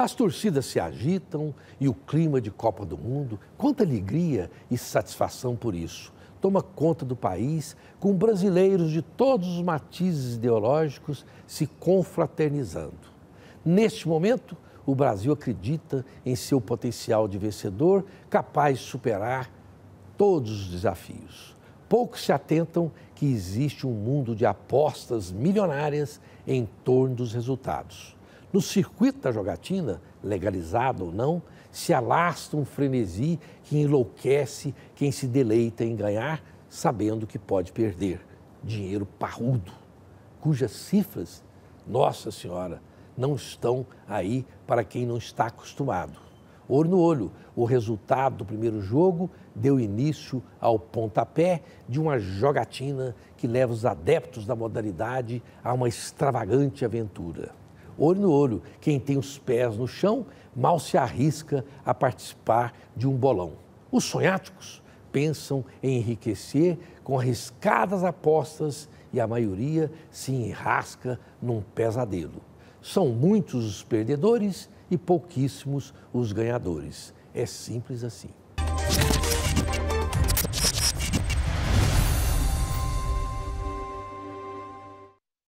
As torcidas se agitam e o clima de Copa do Mundo, quanta alegria e satisfação por isso. Toma conta do país, com brasileiros de todos os matizes ideológicos se confraternizando. Neste momento, o Brasil acredita em seu potencial de vencedor, capaz de superar todos os desafios. Poucos se atentam que existe um mundo de apostas milionárias em torno dos resultados. No circuito da jogatina, legalizado ou não, se alasta um frenesi que enlouquece quem se deleita em ganhar, sabendo que pode perder. Dinheiro parrudo, cujas cifras, Nossa Senhora, não estão aí para quem não está acostumado. Olho no olho, o resultado do primeiro jogo deu início ao pontapé de uma jogatina que leva os adeptos da modalidade a uma extravagante aventura olho no olho. Quem tem os pés no chão mal se arrisca a participar de um bolão. Os sonháticos pensam em enriquecer com arriscadas apostas e a maioria se enrasca num pesadelo. São muitos os perdedores e pouquíssimos os ganhadores. É simples assim.